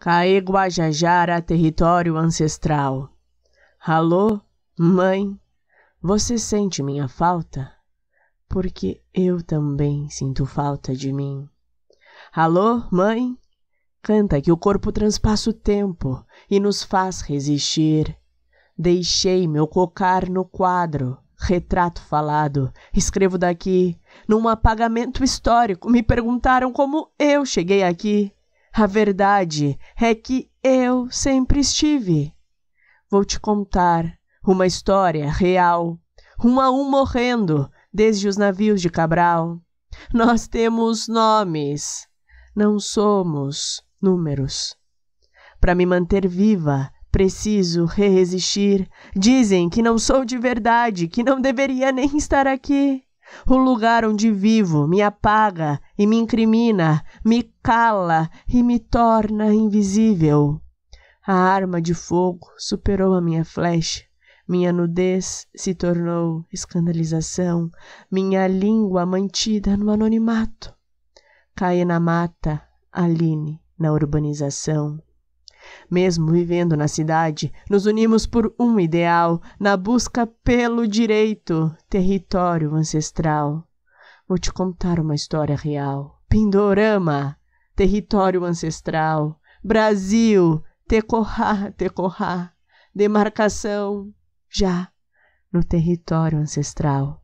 Caê Guajajara, território ancestral. Alô, mãe, você sente minha falta? Porque eu também sinto falta de mim. Alô, mãe, canta que o corpo transpassa o tempo e nos faz resistir. Deixei meu cocar no quadro, retrato falado, escrevo daqui. Num apagamento histórico, me perguntaram como eu cheguei aqui. A verdade é que eu sempre estive. Vou te contar uma história real, um a um morrendo desde os navios de Cabral. Nós temos nomes, não somos números. Para me manter viva, preciso resistir. Dizem que não sou de verdade, que não deveria nem estar aqui o lugar onde vivo me apaga e me incrimina, me cala e me torna invisível. A arma de fogo superou a minha flecha, minha nudez se tornou escandalização, minha língua mantida no anonimato. Caí na mata, Aline, na urbanização. Mesmo vivendo na cidade, nos unimos por um ideal, na busca pelo direito, território ancestral. Vou te contar uma história real. Pindorama, território ancestral. Brasil, tecorrá, tecorrá. Demarcação, já, no território ancestral.